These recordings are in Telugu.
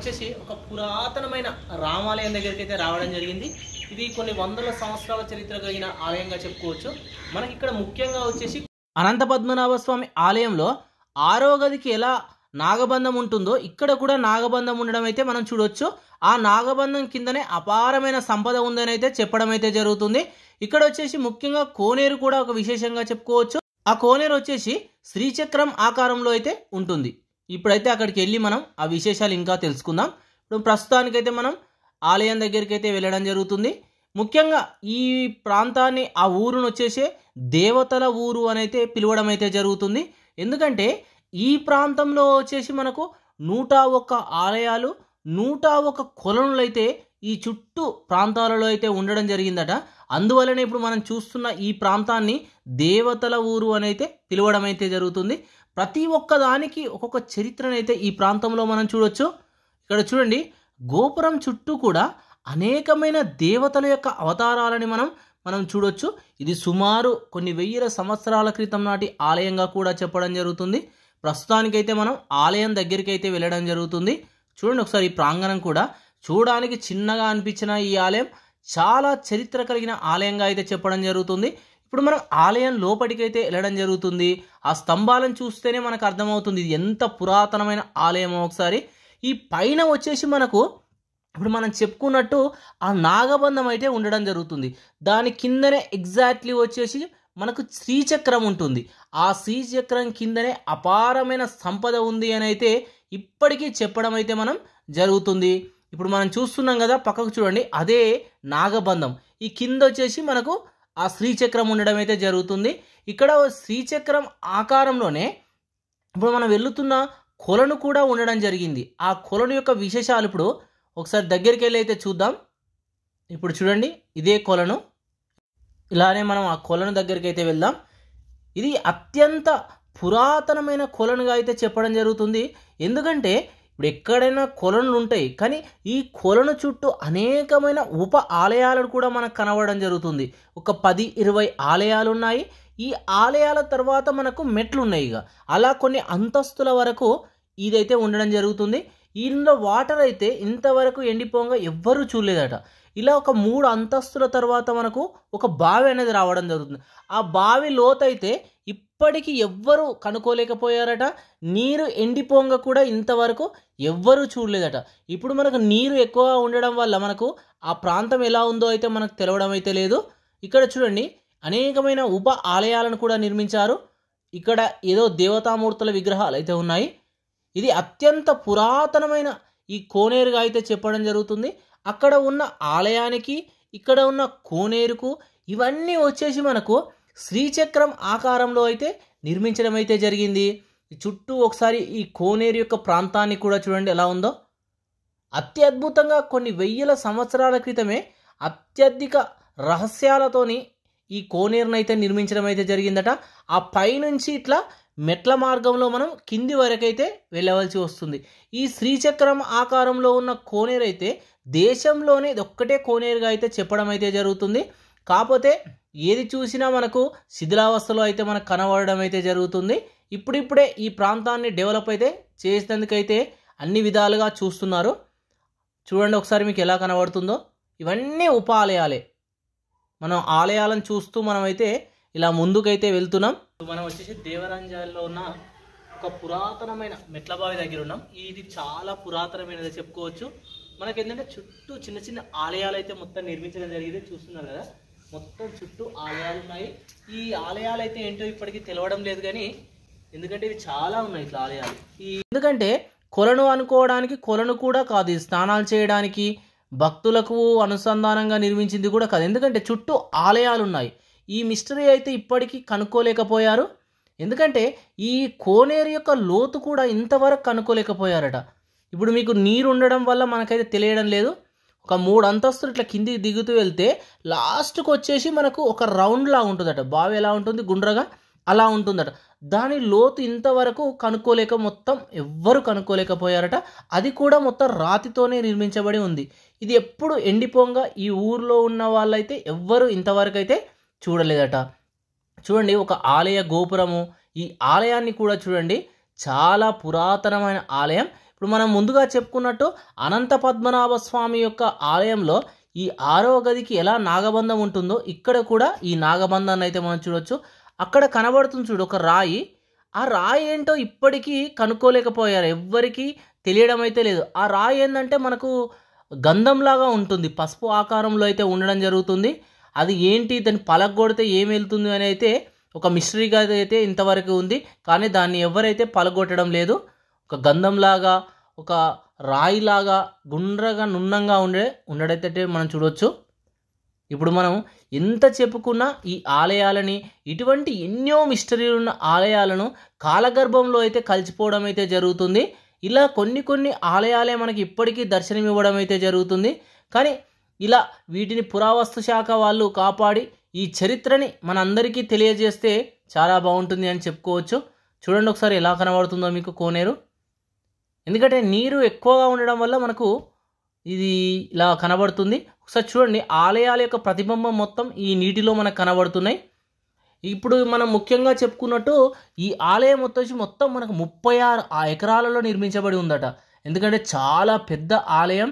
వచ్చేసి ఒక పురాతనమైన రామాలయం దగ్గరికి అయితే రావడం జరిగింది ఇది కొన్ని వందల సంవత్సరాల చరిత్ర కలిగిన ఆలయంగా చెప్పుకోవచ్చు మనకి ఇక్కడ ముఖ్యంగా వచ్చేసి అనంత పద్మనాభ స్వామి ఆలయంలో ఆరో గదికి ఎలా నాగబంధం ఉంటుందో ఇక్కడ కూడా నాగబంధం ఉండడం అయితే మనం చూడవచ్చు ఆ నాగబంధం కిందనే అపారమైన సంపద ఉందని అయితే చెప్పడం అయితే జరుగుతుంది ఇక్కడ వచ్చేసి ముఖ్యంగా కోనేరు కూడా ఒక విశేషంగా చెప్పుకోవచ్చు ఆ కోనేరు వచ్చేసి శ్రీచక్రం ఆకారంలో అయితే ఉంటుంది ఇప్పుడైతే అక్కడికి వెళ్ళి మనం ఆ విశేషాలు ఇంకా తెలుసుకుందాం ఇప్పుడు ప్రస్తుతానికైతే మనం ఆలయం దగ్గరికి అయితే వెళ్ళడం జరుగుతుంది ముఖ్యంగా ఈ ప్రాంతాన్ని ఆ ఊరును వచ్చేసే దేవతల ఊరు అనైతే పిలవడం అయితే జరుగుతుంది ఎందుకంటే ఈ ప్రాంతంలో వచ్చేసి మనకు నూట ఒక్క ఆలయాలు నూట ఒక కొలనులు అయితే ఈ చుట్టూ ప్రాంతాలలో అయితే ఉండడం జరిగిందట అందువలనే ఇప్పుడు మనం చూస్తున్న ఈ ప్రాంతాన్ని దేవతల ఊరు అని అయితే పిలవడం అయితే జరుగుతుంది ప్రతి ఒక్క దానికి ఒక్కొక్క చరిత్రనైతే ఈ ప్రాంతంలో మనం చూడొచ్చు ఇక్కడ చూడండి గోపురం చుట్టూ కూడా అనేకమైన దేవతల యొక్క అవతారాలని మనం మనం చూడొచ్చు ఇది సుమారు కొన్ని వెయ్యిల సంవత్సరాల క్రితం నాటి ఆలయంగా కూడా చెప్పడం జరుగుతుంది ప్రస్తుతానికైతే మనం ఆలయం దగ్గరికి అయితే వెళ్ళడం జరుగుతుంది చూడండి ఒకసారి ఈ ప్రాంగణం కూడా చూడడానికి చిన్నగా అనిపించిన ఈ ఆలయం చాలా చరిత్ర కలిగిన ఆలయంగా అయితే చెప్పడం జరుగుతుంది ఇప్పుడు మనం ఆలయం లోపలికైతే వెళ్ళడం జరుగుతుంది ఆ స్తంభాలను చూస్తేనే మనకు అర్థమవుతుంది ఇది ఎంత పురాతనమైన ఆలయమో ఒకసారి ఈ పైన వచ్చేసి మనకు ఇప్పుడు మనం చెప్పుకున్నట్టు ఆ నాగబంధం అయితే ఉండడం జరుగుతుంది దాని కిందనే ఎగ్జాక్ట్లీ వచ్చేసి మనకు శ్రీచక్రం ఉంటుంది ఆ శ్రీచక్రం కిందనే అపారమైన సంపద ఉంది అని అయితే ఇప్పటికీ చెప్పడం అయితే మనం జరుగుతుంది ఇప్పుడు మనం చూస్తున్నాం కదా పక్కకు చూడండి అదే నాగబంధం ఈ కింద వచ్చేసి మనకు ఆ శ్రీచక్రం ఉండడం అయితే జరుగుతుంది ఇక్కడ శ్రీచక్రం ఆకారంలోనే ఇప్పుడు మనం వెళ్తున్న కొలను కూడా ఉండడం జరిగింది ఆ కొలను యొక్క విశేషాలు ఇప్పుడు ఒకసారి దగ్గరికి వెళ్ళి అయితే చూద్దాం ఇప్పుడు చూడండి ఇదే కొలను ఇలానే మనం ఆ కొలను దగ్గరికి అయితే వెళ్దాం ఇది అత్యంత పురాతనమైన కొలనుగా అయితే చెప్పడం జరుగుతుంది ఎందుకంటే ఇప్పుడు ఎక్కడైనా కొలనులు ఉంటాయి కానీ ఈ కొలను చుట్టూ అనేకమైన ఉప ఆలయాలను కూడా మనకు కనబడడం జరుగుతుంది ఒక పది ఇరవై ఆలయాలు ఉన్నాయి ఈ ఆలయాల తర్వాత మనకు మెట్లు ఉన్నాయి ఇక అలా కొన్ని అంతస్తుల వరకు ఇదైతే ఉండడం జరుగుతుంది ఇందులో వాటర్ అయితే ఇంతవరకు ఎండిపోగా ఎవ్వరూ చూడలేదట ఇలా ఒక మూడు అంతస్తుల తర్వాత మనకు ఒక బావి అనేది రావడం జరుగుతుంది ఆ బావి లోతైతే ఇప్పటికీ ఎవ్వరూ కనుక్కోలేకపోయారట నీరు ఎండిపోంగ కూడా ఇంతవరకు ఎవ్వరూ చూడలేదట ఇప్పుడు మనకు నీరు ఎక్కువ ఉండడం వల్ల మనకు ఆ ప్రాంతం ఎలా ఉందో అయితే మనకు తెలవడం అయితే లేదు ఇక్కడ చూడండి అనేకమైన ఉప ఆలయాలను కూడా నిర్మించారు ఇక్కడ ఏదో దేవతామూర్తుల విగ్రహాలు అయితే ఉన్నాయి ఇది అత్యంత పురాతనమైన ఈ కోనేరుగా అయితే చెప్పడం జరుగుతుంది అక్కడ ఉన్న ఆలయానికి ఇక్కడ ఉన్న కోనేరుకు ఇవన్నీ వచ్చేసి మనకు శ్రీచక్రం ఆకారంలో అయితే నిర్మించడం అయితే జరిగింది చుట్టూ ఒకసారి ఈ కోనేరు యొక్క ప్రాంతాన్ని కూడా చూడండి ఎలా ఉందో అత్యద్భుతంగా కొన్ని వెయ్యిల సంవత్సరాల క్రితమే అత్యధిక రహస్యాలతోని ఈ కోనేరును అయితే నిర్మించడం అయితే జరిగిందట ఆ పైనుంచి ఇట్లా మెట్ల మార్గంలో మనం కింది వరకైతే వెళ్ళవలసి వస్తుంది ఈ శ్రీచక్రం ఆకారంలో ఉన్న కోనేరు అయితే దేశంలోనే ఒక్కటే కోనేరుగా అయితే చెప్పడం అయితే జరుగుతుంది కాకపోతే ఏది చూసినా మనకు శిథిలావస్థలో అయితే మనకు కనబడడం అయితే జరుగుతుంది ఇప్పుడిప్పుడే ఈ ప్రాంతాన్ని డెవలప్ అయితే చేసినందుకైతే అన్ని విధాలుగా చూస్తున్నారు చూడండి ఒకసారి మీకు ఎలా కనబడుతుందో ఇవన్నీ ఉపాలయాలే మనం ఆలయాలను చూస్తూ మనమైతే ఇలా ముందుకైతే వెళ్తున్నాం మనం వచ్చేసి దేవరంజాల్లో ఉన్న ఒక పురాతనమైన మెట్లబావి దగ్గర ఉన్నాం ఇది చాలా పురాతనమైనది చెప్పుకోవచ్చు మనకి ఏంటంటే చుట్టూ చిన్న చిన్న ఆలయాలు అయితే మొత్తం నిర్మించడం జరిగింది చూస్తున్నారు కదా మొత్తం చుట్టూ ఆలయాలు ఉన్నాయి ఈ ఆలయాలు అయితే ఏంటో ఇప్పటికీ తెలవడం లేదు కానీ ఎందుకంటే ఇవి చాలా ఉన్నాయి ఇట్లా ఆలయాలు ఈ ఎందుకంటే కొలను అనుకోవడానికి కొలను కూడా కాదు స్నానాలు చేయడానికి భక్తులకు అనుసంధానంగా నిర్మించింది కూడా కాదు ఎందుకంటే చుట్టూ ఆలయాలు ఉన్నాయి ఈ మిస్టరీ అయితే ఇప్పటికీ కనుక్కోలేకపోయారు ఎందుకంటే ఈ కోనేరు యొక్క లోతు కూడా ఇంతవరకు కనుక్కోలేకపోయారట ఇప్పుడు మీకు నీరు ఉండడం వల్ల మనకైతే తెలియడం లేదు ఒక మూడు అంతస్తులు ఇట్లా కిందికి దిగుతూ వెళ్తే లాస్ట్కి వచ్చేసి మనకు ఒక రౌండ్లా ఉంటుందట బావి ఎలా ఉంటుంది గుండ్రగా అలా ఉంటుందట దాని లోతు ఇంతవరకు కనుక్కోలేక మొత్తం ఎవ్వరు కనుక్కోలేకపోయారట అది కూడా మొత్తం రాతితోనే నిర్మించబడి ఉంది ఇది ఎప్పుడు ఎండిపోంగ ఈ ఊర్లో ఉన్న వాళ్ళైతే ఎవ్వరు ఇంతవరకు అయితే చూడలేదట చూడండి ఒక ఆలయ గోపురము ఈ ఆలయాన్ని కూడా చూడండి చాలా పురాతనమైన ఆలయం ఇప్పుడు మనం ముందుగా చెప్పుకున్నట్టు అనంత పద్మనాభ స్వామి యొక్క ఆలయంలో ఈ ఆరవ గదికి ఎలా నాగబంధం ఉంటుందో ఇక్కడ కూడా ఈ నాగబంధాన్ని అయితే మనం చూడొచ్చు అక్కడ కనబడుతుంది చూడు ఒక రాయి ఆ రాయి ఏంటో ఇప్పటికీ కనుక్కోలేకపోయారు ఎవ్వరికీ తెలియడం అయితే లేదు ఆ రాయి ఏంటంటే మనకు గంధంలాగా ఉంటుంది పసుపు ఆకారంలో అయితే ఉండడం జరుగుతుంది అది ఏంటి దాన్ని పలగొడితే ఏం వెళ్తుంది అని అయితే ఒక మిస్టరీగా అయితే ఇంతవరకు ఉంది కానీ దాన్ని ఎవరైతే పలగొట్టడం లేదు ఒక గంధంలాగా ఒక రాయిలాగా గుండ్రగా నున్నంగా ఉండే ఉండడైతే మనం చూడవచ్చు ఇప్పుడు మనం ఎంత చెప్పుకున్నా ఈ ఆలయాలని ఇటువంటి ఎన్నో మిస్టరీలు ఉన్న ఆలయాలను కాలగర్భంలో అయితే కలిసిపోవడం అయితే జరుగుతుంది ఇలా కొన్ని కొన్ని ఆలయాలే మనకి ఇప్పటికీ దర్శనం ఇవ్వడం అయితే జరుగుతుంది కానీ ఇలా వీటిని పురావస్తు శాఖ వాళ్ళు కాపాడి ఈ చరిత్రని మనందరికీ తెలియజేస్తే చాలా బాగుంటుంది అని చెప్పుకోవచ్చు చూడండి ఒకసారి ఎలా కనబడుతుందో మీకు కోనేరు ఎందుకంటే నీరు ఎక్కువగా ఉండడం వల్ల మనకు ఇది ఇలా కనబడుతుంది ఒకసారి చూడండి ఆలయాల యొక్క ప్రతిబింబం మొత్తం ఈ నీటిలో మనకు కనబడుతున్నాయి ఇప్పుడు మనం ముఖ్యంగా చెప్పుకున్నట్టు ఈ ఆలయం వచ్చేసి మొత్తం మనకు ముప్పై ఆరు ఎకరాలలో నిర్మించబడి ఉందట ఎందుకంటే చాలా పెద్ద ఆలయం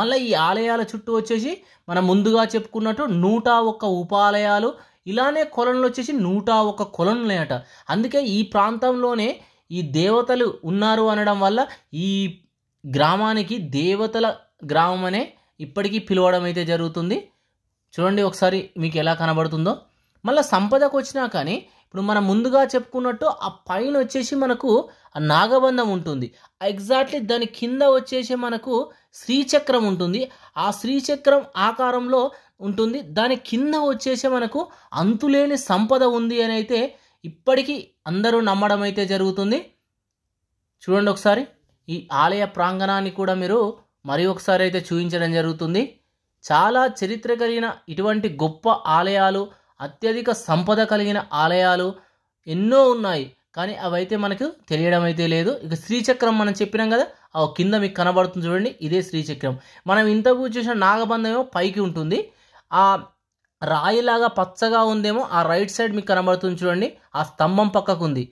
మళ్ళీ ఈ ఆలయాల చుట్టూ వచ్చేసి మనం ముందుగా చెప్పుకున్నట్టు నూట ఒక్క ఉపాలయాలు ఇలానే కొలనులు వచ్చేసి నూట ఒక్క కొలనులయట అందుకే ఈ ప్రాంతంలోనే ఈ దేవతలు ఉన్నారు అనడం వల్ల ఈ గ్రామానికి దేవతల గ్రామం అనే ఇప్పటికీ పిలవడం అయితే జరుగుతుంది చూడండి ఒకసారి మీకు ఎలా కనబడుతుందో మళ్ళీ సంపదకు వచ్చినా కానీ ఇప్పుడు మనం ముందుగా చెప్పుకున్నట్టు ఆ పైన వచ్చేసి మనకు ఆ నాగబంధం ఉంటుంది ఎగ్జాక్ట్లీ దాని కింద వచ్చేసి మనకు శ్రీచక్రం ఉంటుంది ఆ శ్రీచక్రం ఆకారంలో ఉంటుంది దాని కింద వచ్చేసి మనకు అంతులేని సంపద ఉంది అని అయితే ఇప్పటికీ అందరూ నమ్మడం అయితే జరుగుతుంది చూడండి ఒకసారి ఈ ఆలయ ప్రాంగణాన్ని కూడా మీరు మరి ఒకసారి అయితే చూపించడం జరుగుతుంది చాలా చరిత్ర కలిగిన ఇటువంటి గొప్ప ఆలయాలు అత్యధిక సంపద కలిగిన ఆలయాలు ఎన్నో ఉన్నాయి కానీ అవైతే మనకు తెలియడం అయితే లేదు ఇక శ్రీచక్రం మనం చెప్పినాం కదా ఆ కింద మీకు కనబడుతుంది చూడండి ఇదే శ్రీచక్రం మనం ఇంతకు చూసిన నాగబంధం పైకి ఉంటుంది ఆ రాయిలాగా పచ్చగా ఉందేమో ఆ రైట్ సైడ్ మీకు కనబడుతుంది చూడండి ఆ స్తంభం పక్కకు ఉంది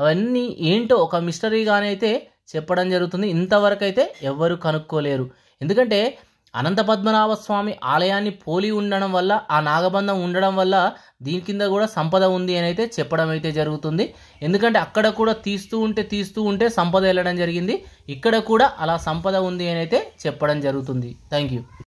అవన్నీ ఏంటో ఒక మిస్టరీగానే అయితే చెప్పడం జరుగుతుంది ఇంతవరకు అయితే ఎవ్వరూ కనుక్కోలేరు ఎందుకంటే అనంత పద్మనాభ స్వామి ఆలయాన్ని పోలి ఉండడం వల్ల ఆ నాగబంధం ఉండడం వల్ల దీని కింద కూడా సంపద ఉంది అని అయితే చెప్పడం అయితే జరుగుతుంది ఎందుకంటే అక్కడ కూడా తీస్తూ ఉంటే తీస్తూ ఉంటే సంపద వెళ్ళడం జరిగింది ఇక్కడ కూడా అలా సంపద ఉంది అని అయితే చెప్పడం జరుగుతుంది థ్యాంక్ యూ